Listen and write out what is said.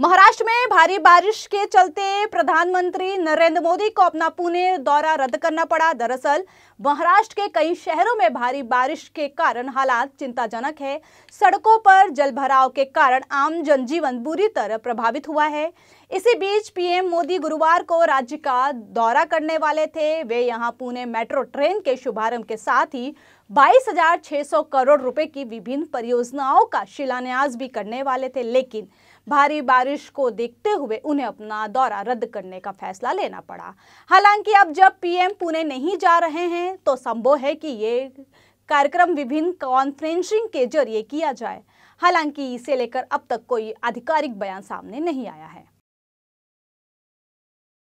महाराष्ट्र में भारी बारिश के चलते प्रधानमंत्री नरेंद्र मोदी को अपना पुणे दौरा रद्द करना पड़ा दरअसल महाराष्ट्र के कई शहरों में भारी बारिश के कारण हालात चिंताजनक है सड़कों पर जलभराव के कारण आम जनजीवन बुरी तरह प्रभावित हुआ है इसी बीच पीएम मोदी गुरुवार को राज्य का दौरा करने वाले थे वे यहाँ पुणे मेट्रो ट्रेन के शुभारंभ के साथ ही बाईस करोड़ रुपए की विभिन्न परियोजनाओं का शिलान्यास भी करने वाले थे लेकिन भारी बारिश को देखते हुए उन्हें अपना दौरा रद्द करने का फैसला लेना पड़ा हालांकि अब जब पीएम पुणे नहीं जा रहे हैं तो संभव है कि ये कार्यक्रम विभिन्न कॉन्फ्रेंसिंग के जरिए किया जाए हालांकि इसे लेकर अब तक कोई आधिकारिक बयान सामने नहीं आया है